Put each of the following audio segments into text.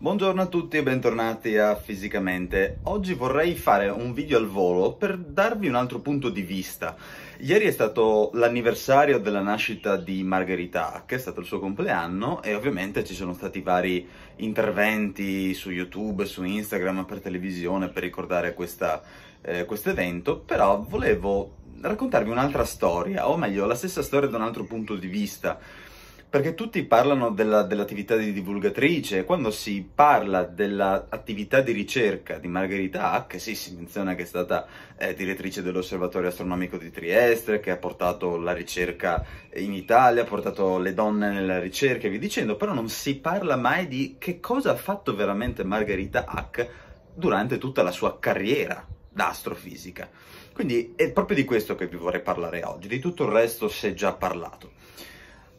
Buongiorno a tutti e bentornati a Fisicamente. Oggi vorrei fare un video al volo per darvi un altro punto di vista. Ieri è stato l'anniversario della nascita di Margherita che è stato il suo compleanno e ovviamente ci sono stati vari interventi su YouTube, su Instagram, per televisione per ricordare eh, questo eh, evento, però volevo raccontarvi un'altra storia, o meglio la stessa storia da un altro punto di vista perché tutti parlano della, dell'attività di divulgatrice, quando si parla dell'attività di ricerca di Margherita Hack, sì, si menziona che è stata eh, direttrice dell'Osservatorio Astronomico di Trieste, che ha portato la ricerca in Italia, ha portato le donne nella ricerca e via dicendo, però non si parla mai di che cosa ha fatto veramente Margherita Hack durante tutta la sua carriera da astrofisica. Quindi è proprio di questo che vi vorrei parlare oggi, di tutto il resto si è già parlato.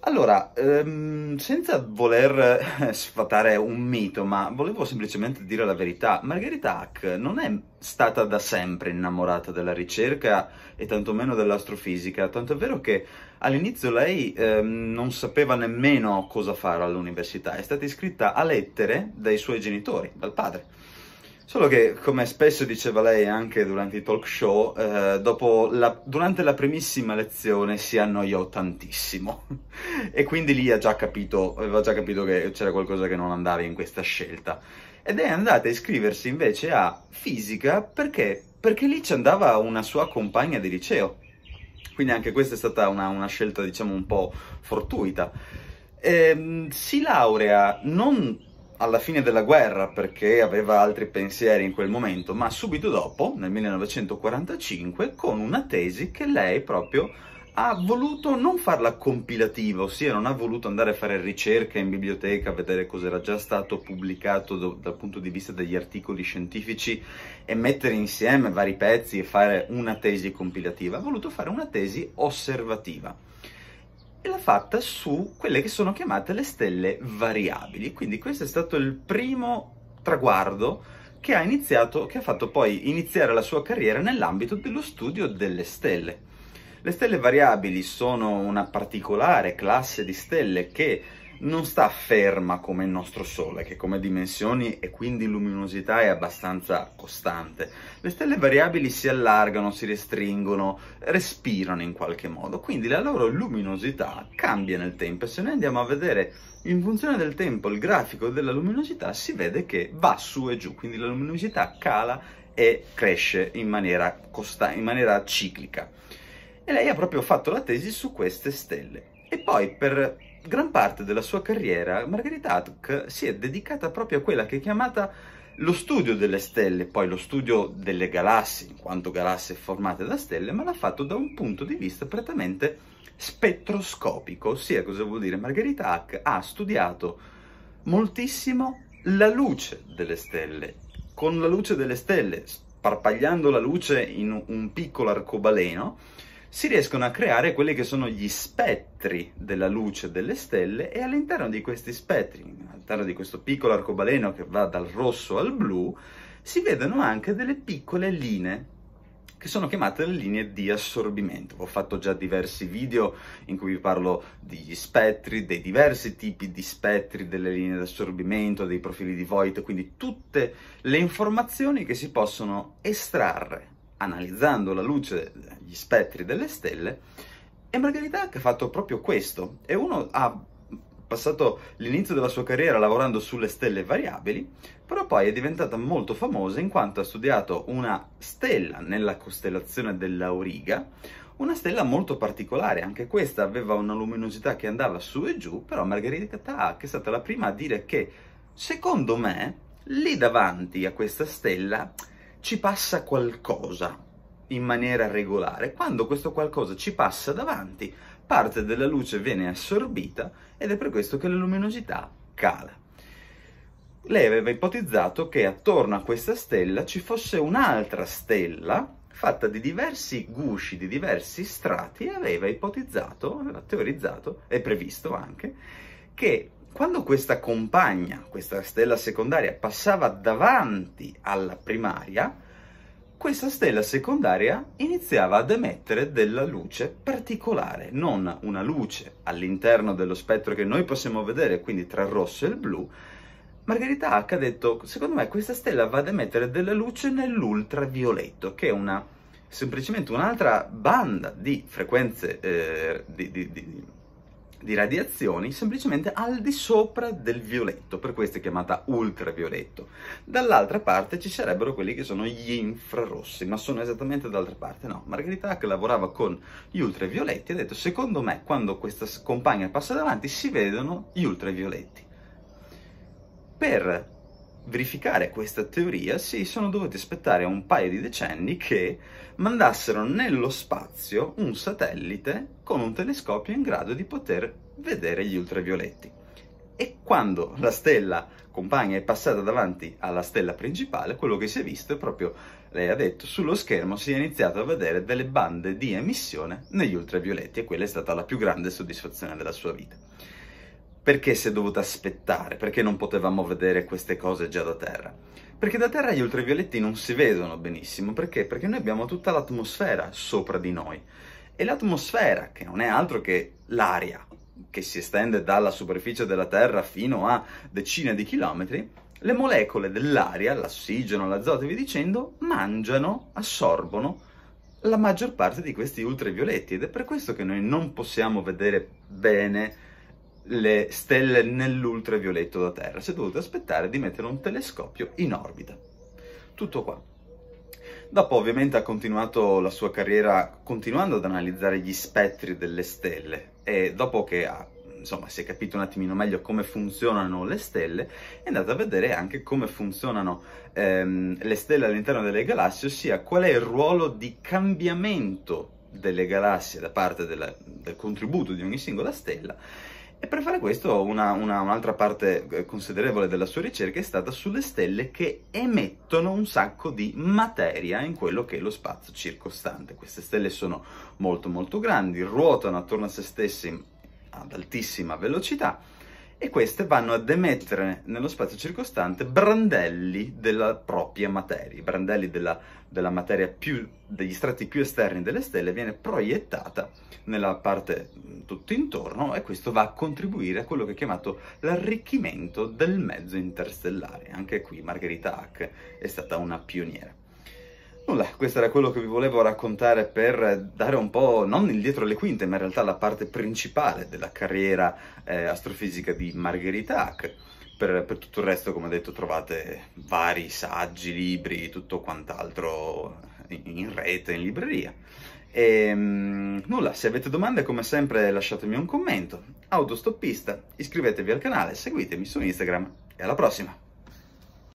Allora, ehm, senza voler eh, sfatare un mito, ma volevo semplicemente dire la verità, Margherita Hack non è stata da sempre innamorata della ricerca e tantomeno dell'astrofisica, tanto è vero che all'inizio lei ehm, non sapeva nemmeno cosa fare all'università, è stata iscritta a lettere dai suoi genitori, dal padre Solo che, come spesso diceva lei anche durante i talk show, eh, la, durante la primissima lezione si annoiò tantissimo e quindi lì ha già capito, aveva già capito che c'era qualcosa che non andava in questa scelta. Ed è andata a iscriversi invece a fisica perché? Perché lì ci andava una sua compagna di liceo. Quindi anche questa è stata una, una scelta, diciamo, un po' fortuita. Eh, si laurea non alla fine della guerra perché aveva altri pensieri in quel momento, ma subito dopo, nel 1945, con una tesi che lei proprio ha voluto non farla compilativa, ossia non ha voluto andare a fare ricerca in biblioteca, a vedere cos'era già stato pubblicato do, dal punto di vista degli articoli scientifici e mettere insieme vari pezzi e fare una tesi compilativa, ha voluto fare una tesi osservativa e l'ha fatta su quelle che sono chiamate le stelle variabili. Quindi questo è stato il primo traguardo che ha, iniziato, che ha fatto poi iniziare la sua carriera nell'ambito dello studio delle stelle. Le stelle variabili sono una particolare classe di stelle che non sta ferma come il nostro Sole, che come dimensioni e quindi luminosità è abbastanza costante. Le stelle variabili si allargano, si restringono, respirano in qualche modo, quindi la loro luminosità cambia nel tempo se noi andiamo a vedere in funzione del tempo il grafico della luminosità si vede che va su e giù, quindi la luminosità cala e cresce in maniera, costa- in maniera ciclica. E lei ha proprio fatto la tesi su queste stelle. E poi per gran parte della sua carriera Margherita Hack si è dedicata proprio a quella che è chiamata lo studio delle stelle, poi lo studio delle galassie, in quanto galassie formate da stelle, ma l'ha fatto da un punto di vista prettamente spettroscopico, ossia cosa vuol dire? Margherita Hack ha studiato moltissimo la luce delle stelle, con la luce delle stelle, sparpagliando la luce in un piccolo arcobaleno, si riescono a creare quelli che sono gli spettri della luce delle stelle e all'interno di questi spettri, all'interno di questo piccolo arcobaleno che va dal rosso al blu, si vedono anche delle piccole linee che sono chiamate le linee di assorbimento. Ho fatto già diversi video in cui vi parlo degli spettri, dei diversi tipi di spettri, delle linee di assorbimento, dei profili di Voigt, quindi tutte le informazioni che si possono estrarre analizzando la luce, gli spettri delle stelle, e Margherita che ha fatto proprio questo. E uno ha passato l'inizio della sua carriera lavorando sulle stelle variabili, però poi è diventata molto famosa in quanto ha studiato una stella nella costellazione dell'Auriga, una stella molto particolare, anche questa aveva una luminosità che andava su e giù, però Margherita che è stata la prima a dire che, secondo me, lì davanti a questa stella ci passa qualcosa in maniera regolare. Quando questo qualcosa ci passa davanti, parte della luce viene assorbita ed è per questo che la luminosità cala. Lei aveva ipotizzato che attorno a questa stella ci fosse un'altra stella fatta di diversi gusci, di diversi strati e aveva ipotizzato, aveva teorizzato e previsto anche che quando questa compagna, questa stella secondaria, passava davanti alla primaria, questa stella secondaria iniziava ad emettere della luce particolare, non una luce all'interno dello spettro che noi possiamo vedere, quindi tra il rosso e il blu. Margherita H ha detto, secondo me questa stella va ad emettere della luce nell'ultravioletto, che è una, semplicemente un'altra banda di frequenze eh, di, di, di, di radiazioni semplicemente al di sopra del violetto, per questo è chiamata ultravioletto. Dall'altra parte ci sarebbero quelli che sono gli infrarossi, ma sono esattamente dall'altra parte, no. Margherita che lavorava con gli ultravioletti ha detto secondo me quando questa compagna passa davanti si vedono gli ultravioletti. Per verificare questa teoria si sono dovuti aspettare un paio di decenni che mandassero nello spazio un satellite con un telescopio in grado di poter vedere gli ultravioletti. E quando la stella compagna è passata davanti alla stella principale, quello che si è visto è proprio, lei ha detto, sullo schermo si è iniziato a vedere delle bande di emissione negli ultravioletti e quella è stata la più grande soddisfazione della sua vita. Perché si è dovuta aspettare? Perché non potevamo vedere queste cose già da terra? Perché da terra gli ultravioletti non si vedono benissimo, perché? Perché noi abbiamo tutta l'atmosfera sopra di noi. E l'atmosfera, che non è altro che l'aria che si estende dalla superficie della Terra fino a decine di chilometri, le molecole dell'aria, l'ossigeno, l'azoto e via dicendo, mangiano, assorbono la maggior parte di questi ultravioletti ed è per questo che noi non possiamo vedere bene le stelle nell'ultravioletto da Terra, si è dovuto aspettare di mettere un telescopio in orbita. Tutto qua. Dopo ovviamente ha continuato la sua carriera continuando ad analizzare gli spettri delle stelle e dopo che ha insomma, si è capito un attimino meglio come funzionano le stelle, è andato a vedere anche come funzionano ehm, le stelle all'interno delle galassie, ossia qual è il ruolo di cambiamento delle galassie da parte della, del contributo di ogni singola stella e per fare questo una, una, un'altra parte eh, considerevole della sua ricerca è stata sulle stelle che emettono un sacco di materia in quello che è lo spazio circostante. Queste stelle sono molto molto grandi, ruotano attorno a se stesse ad altissima velocità e queste vanno ad emettere nello spazio circostante brandelli della propria materia, brandelli della, della materia più, degli strati più esterni delle stelle viene proiettata nella parte tutto intorno e questo va a contribuire a quello che è chiamato l'arricchimento del mezzo interstellare. Anche qui Margherita Hack è stata una pioniera. Nulla, questo era quello che vi volevo raccontare per dare un po', non il dietro le quinte, ma in realtà la parte principale della carriera eh, astrofisica di Margherita Hack. Per, per, tutto il resto, come detto, trovate vari saggi, libri, tutto quant'altro in, in rete, in libreria. E ehm, mh, nulla, se avete domande, come sempre, lasciatemi un commento. Autostoppista, iscrivetevi al canale, seguitemi su Instagram e alla prossima!